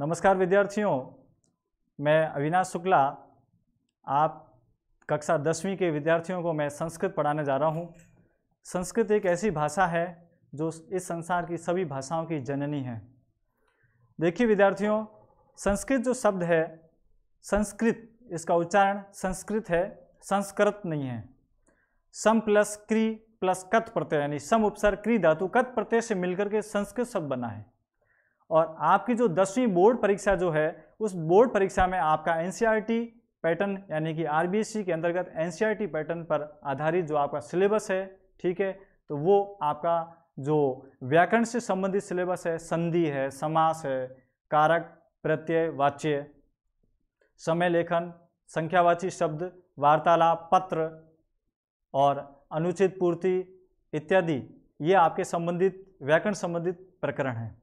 नमस्कार विद्यार्थियों मैं अविनाश शुक्ला आप कक्षा दसवीं के विद्यार्थियों को मैं संस्कृत पढ़ाने जा रहा हूँ संस्कृत एक ऐसी भाषा है जो इस संसार की सभी भाषाओं की जननी है देखिए विद्यार्थियों संस्कृत जो शब्द है संस्कृत इसका उच्चारण संस्कृत है संस्कृत नहीं है सम प्लस क्री प्लस कत प्रत्यय यानी सम उपसर क्री धातु कत प्रत्यय से मिलकर के संस्कृत शब्द बना है और आपकी जो दसवीं बोर्ड परीक्षा जो है उस बोर्ड परीक्षा में आपका एन पैटर्न e यानी कि आर के अंतर्गत एन पैटर्न e पर आधारित जो आपका सिलेबस है ठीक है तो वो आपका जो व्याकरण से संबंधित सिलेबस है संधि है समास है कारक प्रत्यय वाच्य समय लेखन संख्यावाची शब्द वार्तालाप पत्र और अनुचित पूर्ति इत्यादि ये आपके संबंधित व्याकरण संबंधित प्रकरण हैं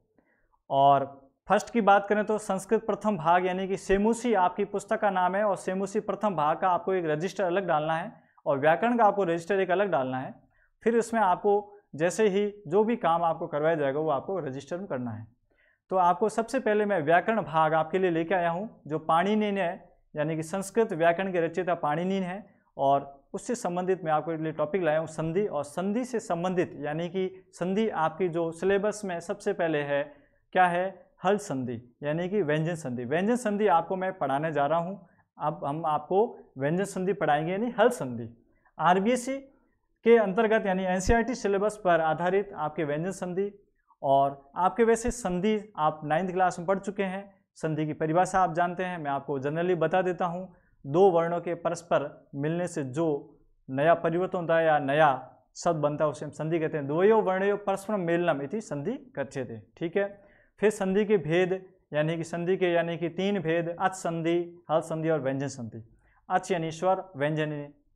और फर्स्ट की बात करें तो संस्कृत प्रथम भाग यानी कि सेमूसी आपकी पुस्तक का नाम है और सेमूसी प्रथम भाग का आपको एक रजिस्टर अलग डालना है और व्याकरण का आपको रजिस्टर एक अलग डालना है फिर इसमें आपको जैसे ही जो भी काम आपको करवाया जाएगा वो आपको रजिस्टर में करना है तो आपको सबसे पहले मैं व्याकरण भाग आपके लिए लेके आया हूँ जो पाणिनि ने यानी कि संस्कृत व्याकरण के रचयिता पाणिनि है और उससे संबंधित मैं आपके लिए टॉपिक लाया हूँ संधि और संधि से संबंधित यानी कि संधि आपकी जो सिलेबस में सबसे पहले है क्या है हल संधि यानी कि व्यंजन संधि व्यंजन संधि आपको मैं पढ़ाने जा रहा हूँ अब हम आपको व्यंजन संधि पढ़ाएंगे यानी हल संधि आर के अंतर्गत यानी एन सिलेबस पर आधारित आपके व्यंजन संधि और आपके वैसे संधि आप नाइन्थ क्लास में पढ़ चुके हैं संधि की परिभाषा आप जानते हैं मैं आपको जनरली बता देता हूँ दो वर्णों के परस्पर मिलने से जो नया परिवर्तन होता है या नया शब्द बनता है उसे हम संधि कहते हैं द्वयो वर्णयो परस्पर मेलनम इति संधि कथ्य थे ठीक है फिर संधि के भेद यानी कि संधि के यानी कि तीन भेद अच संधि हल संधि और व्यंजन संधि अच यानी स्वर व्यंजन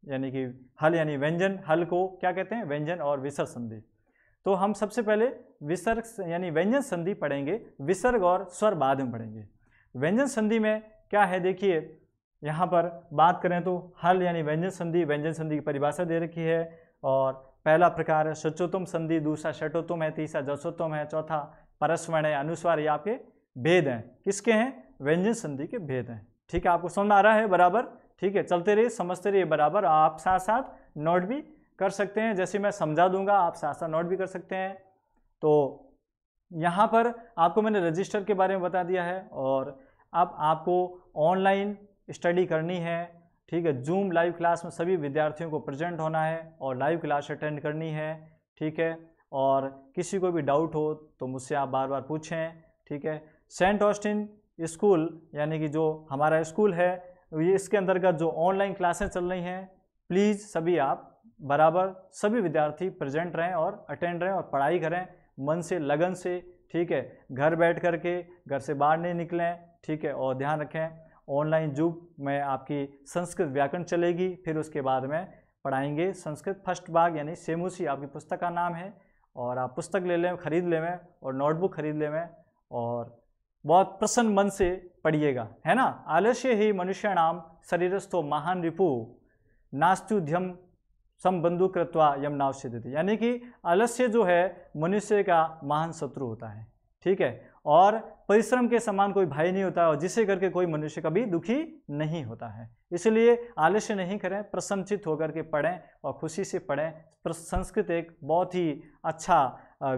यानी कि हल यानी व्यंजन हल को क्या कहते हैं व्यंजन और विसर्ग संधि तो हम सबसे पहले विसर्ग यानी व्यंजन संधि पढ़ेंगे विसर्ग और स्वर बाद में पढ़ेंगे व्यंजन संधि में क्या है देखिए यहाँ पर बात करें तो हल यानी व्यंजन संधि व्यंजन संधि की परिभाषा दे रखी है और पहला प्रकार है सचोत्तम संधि दूसरा षटोत्तम है तीसरा जसोत्तम है चौथा परस्वर्ण या अनुस्वार या आपके भेद हैं किसके हैं व्यंजन संधि के भेद हैं ठीक है आपको समझ आ रहा है बराबर ठीक है चलते रहिए समझते रहिए बराबर आप साथ साथ नोट भी कर सकते हैं जैसे मैं समझा दूंगा आप साथ साथ नोट भी कर सकते हैं तो यहाँ पर आपको मैंने रजिस्टर के बारे में बता दिया है और अब आपको ऑनलाइन स्टडी करनी है ठीक है जूम लाइव क्लास में सभी विद्यार्थियों को प्रेजेंट होना है और लाइव क्लास अटेंड करनी है ठीक है और किसी को भी डाउट हो तो मुझसे आप बार बार पूछें ठीक है सेंट ऑस्टिन स्कूल यानी कि जो हमारा स्कूल है ये इसके अंतर्गत जो ऑनलाइन क्लासेस चल रही हैं प्लीज़ सभी आप बराबर सभी विद्यार्थी प्रेजेंट रहें और अटेंड रहें और पढ़ाई करें मन से लगन से ठीक है घर बैठ कर के घर से बाहर नहीं निकलें ठीक है और ध्यान रखें ऑनलाइन जुग में आपकी संस्कृत व्याकरण चलेगी फिर उसके बाद में पढ़ाएंगे संस्कृत फर्स्ट भाग यानी सेमूसी आपकी पुस्तक का नाम है और आप पुस्तक ले लें ख़रीद ले में और नोटबुक ख़रीद ले में और बहुत प्रसन्न मन से पढ़िएगा है ना आलस्य ही मनुष्य नाम शरीरस्थो महान रिपु नास्तुध्यम संबंधु कृत्वा यम नाव देती यानी कि आलस्य जो है मनुष्य का महान शत्रु होता है ठीक है और परिश्रम के समान कोई भाई नहीं होता और जिसे करके कोई मनुष्य कभी दुखी नहीं होता है इसलिए आलस्य नहीं करें प्रसन्नचित होकर के पढ़ें और खुशी से पढ़ें संस्कृत एक बहुत ही अच्छा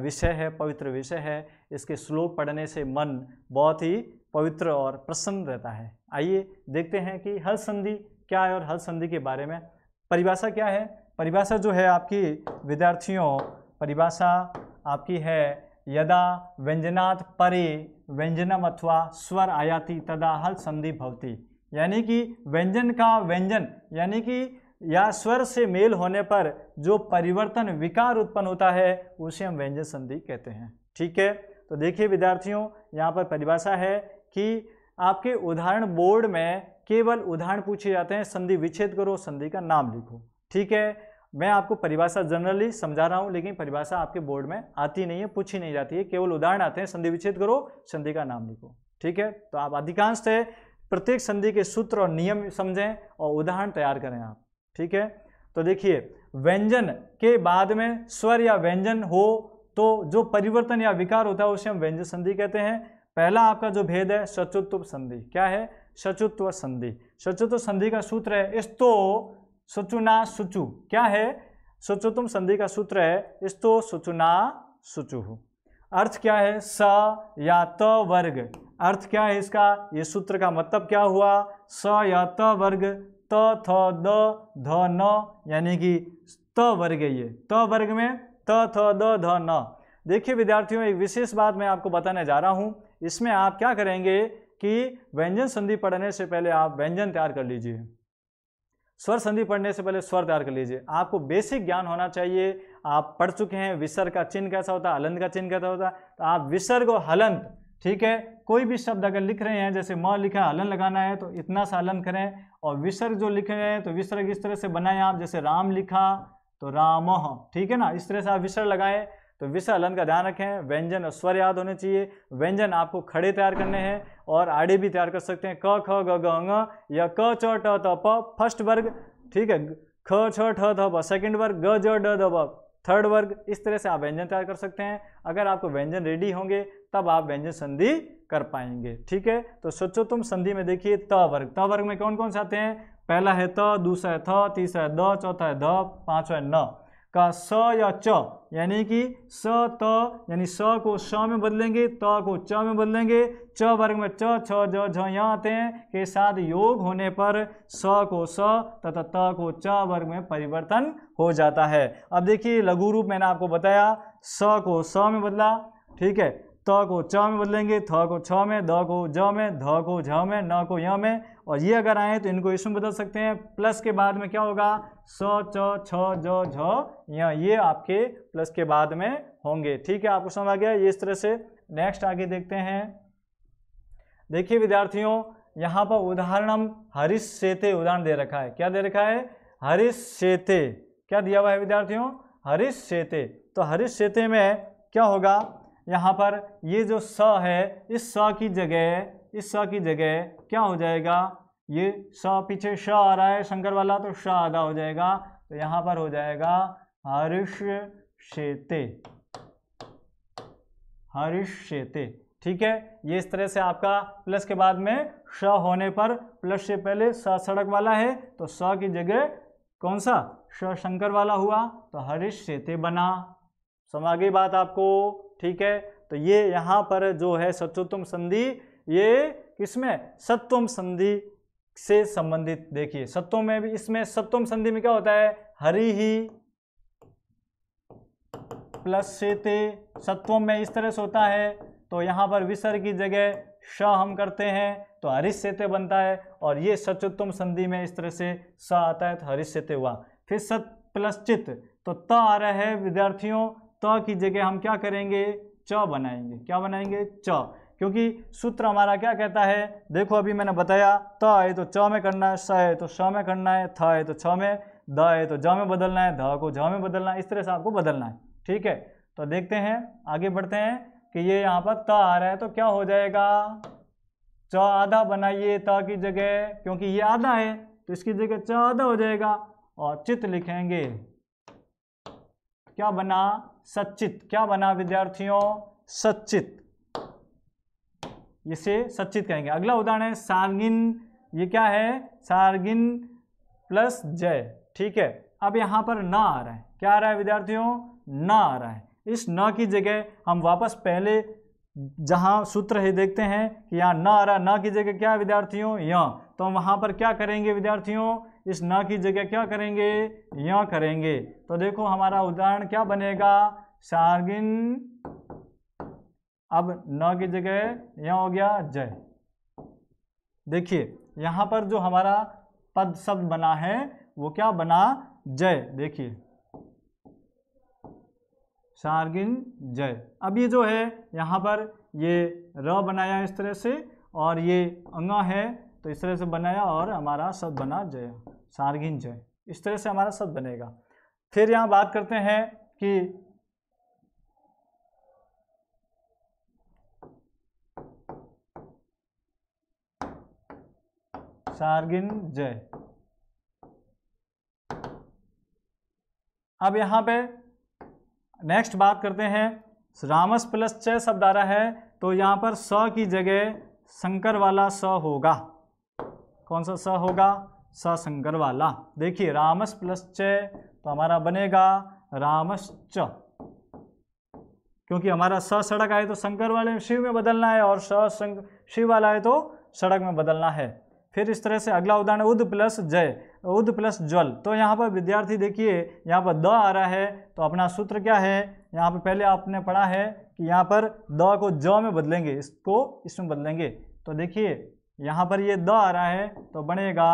विषय है पवित्र विषय है इसके श्लोक पढ़ने से मन बहुत ही पवित्र और प्रसन्न रहता है आइए देखते हैं कि हल संधि क्या है और हल संधि के बारे में परिभाषा क्या है परिभाषा जो है आपकी विद्यार्थियों परिभाषा आपकी है यदा व्यंजनात् परे व्यंजनम अथवा स्वर आयाति तदा हल संधि भवती यानी कि व्यंजन का व्यंजन यानी कि या स्वर से मेल होने पर जो परिवर्तन विकार उत्पन्न होता है उसे हम व्यंजन संधि कहते हैं ठीक है तो देखिए विद्यार्थियों यहाँ पर परिभाषा है कि आपके उदाहरण बोर्ड में केवल उदाहरण पूछे जाते हैं संधि विच्छेद करो संधि का नाम लिखो ठीक है मैं आपको परिभाषा जनरली समझा रहा हूँ लेकिन परिभाषा आपके बोर्ड में आती नहीं है पूछी नहीं जाती है केवल उदाहरण आते हैं संधि विच्छेद करो संधि का नाम लिखो ठीक है तो आप अधिकांश है प्रत्येक संधि के सूत्र और नियम समझें और उदाहरण तैयार करें आप ठीक है तो देखिए व्यंजन के बाद में स्वर या व्यंजन हो तो जो परिवर्तन या विकार होता है उसे हम व्यंजन संधि कहते हैं पहला आपका जो भेद है सचुत्व संधि क्या है सचुत्व संधि सचुत्व संधि का सूत्र है इस तो सुचुना सुचु क्या है सुचु तुम संधि का सूत्र है इस तो सुचुना सुचुहु अर्थ क्या है स या त वर्ग अर्थ क्या है इसका ये सूत्र का मतलब क्या हुआ स या त वर्ग त थ द ध न यानी कि त वर्ग ये त वर्ग में त थ द ध न देखिए विद्यार्थियों एक विशेष बात मैं आपको बताने जा रहा हूँ इसमें आप क्या करेंगे कि व्यंजन संधि पढ़ने से पहले आप व्यंजन तैयार कर लीजिए स्वर संधि पढ़ने से पहले स्वर तैयार कर लीजिए आपको बेसिक ज्ञान होना चाहिए आप पढ़ चुके हैं विसर का चिन्ह कैसा होता है हलंत का चिन्ह कैसा होता है तो आप विसर्ग और हलंत ठीक है कोई भी शब्द अगर लिख रहे हैं जैसे म लिखा हलन लगाना है तो इतना सा हलन करें और विसर्ग जो लिख रहे हैं तो विसर्ग इस तरह से बनाएं आप जैसे राम लिखा तो राम ठीक है ना इस तरह से आप विसर्ग लगाएं तो विसर्लन का ध्यान रखें व्यंजन और स्वर याद होने चाहिए व्यंजन आपको खड़े तैयार करने हैं और आड़े भी तैयार कर सकते हैं क ख ग ग या क च ट त प फर्स्ट वर्ग ठीक है ख छ ठ ध ब सेकेंड वर्ग ग ज ड ध ब थर्ड वर्ग इस तरह से आप व्यंजन तैयार कर सकते हैं अगर आपको व्यंजन रेडी होंगे तब आप व्यंजन संधि कर पाएंगे ठीक है तो सोचो तुम संधि में देखिए त वर्ग त वर्ग में कौन कौन से आते हैं पहला है त दूसरा है थ तीसरा है द चौथा है ध पांचवा है न का स या च यानी कि स त यानी स को स में बदलेंगे त को च में बदलेंगे च वर्ग में च छ ज झ यहाँ आते हैं के साथ योग होने पर स को स तथा त को च वर्ग में परिवर्तन हो जाता है अब देखिए लघु रूप मैंने आपको बताया स को स में बदला ठीक है त को च में बदलेंगे थ को छ में द को ज में ध को झ में न को य में और ये अगर आए तो इनको इसमें बदल सकते हैं प्लस के बाद में क्या होगा स च छ ज झ या ये आपके प्लस के बाद में होंगे ठीक है आपको समझ आ गया ये इस तरह से नेक्स्ट आगे देखते हैं देखिए विद्यार्थियों यहाँ पर उदाहरण हम हरीश सेते उदाहरण दे रखा है क्या दे रखा है हरीश सेते क्या दिया हुआ है विद्यार्थियों हरीश सेते तो हरीश सेते में क्या होगा यहाँ पर ये जो स है इस स की जगह इस स की जगह क्या हो जाएगा ये स पीछे श आ रहा है शंकर वाला तो श आधा हो जाएगा तो यहाँ पर हो जाएगा हरिष शेते हरिष शेते ठीक है ये इस तरह से आपका प्लस के बाद में श होने पर प्लस से पहले स सड़क वाला है तो स की जगह कौन सा श शंकर वाला हुआ तो हरिष शेते बना समागे बात आपको ठीक है तो ये यहाँ पर जो है सचोत्तम संधि ये किसमें सत्वम संधि से संबंधित देखिए सत्व में भी इसमें सत्वम संधि में क्या होता है हरि ही प्लस सेते सत्वम में इस तरह से होता है तो यहाँ पर विसर की जगह स हम करते हैं तो हरिश्यते बनता है और ये सचोत्तम संधि में इस तरह से स आता है तो हरिश्यते हुआ फिर सत प्लस चित्त तो त आ रहा है विद्यार्थियों त की जगह हम क्या करेंगे च बनाएंगे क्या बनाएंगे च क्योंकि सूत्र हमारा क्या कहता है देखो अभी मैंने बताया त है तो च में करना है स है तो स में करना है थ है तो छ में द है तो ज में बदलना है ध को झ में बदलना है इस तरह से आपको बदलना है ठीक है तो देखते हैं आगे बढ़ते हैं कि ये यहाँ पर त आ रहा है तो क्या हो जाएगा च आधा बनाइए त की जगह क्योंकि ये आधा है तो इसकी जगह च आधा हो जाएगा और चित लिखेंगे क्या बना सचित क्या बना विद्यार्थियों सचित इसे सचित कहेंगे अगला उदाहरण है सार्गिन ये क्या है सार्गिन प्लस जय ठीक है अब यहां पर ना आ रहा है क्या आ रहा है विद्यार्थियों ना आ रहा है इस न की जगह हम वापस पहले जहां सूत्र है देखते हैं कि यहाँ न आ रहा न की जगह क्या है विद्यार्थियों यहाँ तो वहाँ पर क्या करेंगे विद्यार्थियों इस न की जगह क्या करेंगे यहाँ करेंगे तो देखो हमारा उदाहरण क्या बनेगा सागिन अब न की जगह यहाँ हो गया जय देखिए यहाँ पर जो हमारा पद शब्द बना है वो क्या बना जय देखिए सार्गिन जय अब ये जो है यहाँ पर ये र बनाया इस तरह से और ये अंगा है तो इस तरह से बनाया और हमारा शब्द बना जय सारगिन जय इस तरह से हमारा शब्द बनेगा फिर यहाँ बात करते हैं कि सारगिन जय अब यहाँ पे नेक्स्ट बात करते हैं रामस प्लस चय शब्द आ रहा है तो यहाँ पर स की जगह शंकर वाला स होगा कौन सा स होगा स संगर वाला देखिए रामस प्लस च तो हमारा बनेगा रामस च क्योंकि हमारा स सड़क आए तो शंकर वाले शिव में बदलना है और स संग शिव वाला है तो सड़क में बदलना है फिर इस तरह से अगला उदाहरण उद प्लस जय उद प्लस ज्वल तो यहाँ पर विद्यार्थी देखिए यहाँ पर द आ रहा है तो अपना सूत्र क्या है यहाँ पर पहले आपने पढ़ा है कि यहाँ पर द को ज में बदलेंगे इसको इसमें बदलेंगे तो देखिए यहाँ पर ये द आ रहा है तो बनेगा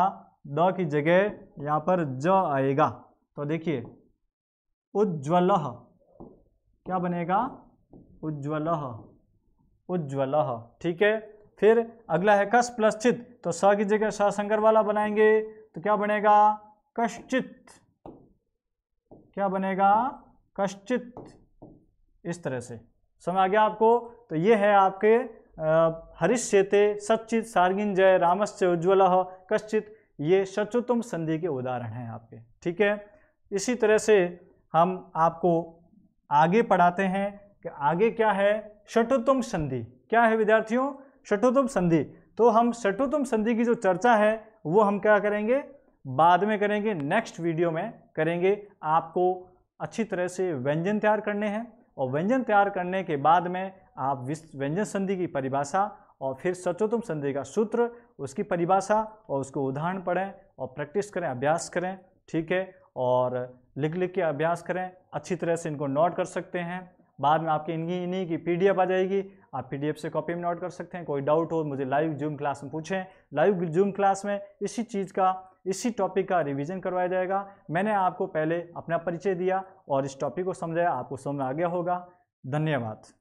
द की जगह यहाँ पर ज आएगा तो देखिए उज्ज्वल क्या बनेगा उज्ज्वल उज्ज्वल ठीक है फिर अगला है कस प्लस चित तो स की जगह स संकर वाला बनाएंगे तो क्या बनेगा कश्चित क्या बनेगा कश्चित इस तरह से समझ आ गया आपको तो ये है आपके हरिश्चेते सच्चित सार्गिन जय रामस्य उज्ज्वल कश्चित ये सचोत्तम संधि के उदाहरण हैं आपके ठीक है इसी तरह से हम आपको आगे पढ़ाते हैं कि आगे क्या है षटोत्तम संधि क्या है विद्यार्थियों षटोत्तम संधि तो हम षटोत्तम संधि की जो चर्चा है वो हम क्या करेंगे बाद में करेंगे नेक्स्ट वीडियो में करेंगे आपको अच्छी तरह से व्यंजन तैयार करने हैं और व्यंजन तैयार करने के बाद में आप व्यंजन संधि की परिभाषा और फिर सचोत्तम संधि का सूत्र उसकी परिभाषा और उसको उदाहरण पढ़ें और प्रैक्टिस करें अभ्यास करें ठीक है और लिख लिख के अभ्यास करें अच्छी तरह से इनको नोट कर सकते हैं बाद में आपकी इनकी इन्हीं की पी आ जाएगी आप पीडीएफ से कॉपी में नोट कर सकते हैं कोई डाउट हो मुझे लाइव जूम क्लास में पूछें लाइव जूम क्लास में इसी चीज़ का इसी टॉपिक का रिवीजन करवाया जाएगा मैंने आपको पहले अपना परिचय दिया और इस टॉपिक को समझाया आपको समझ आ गया होगा धन्यवाद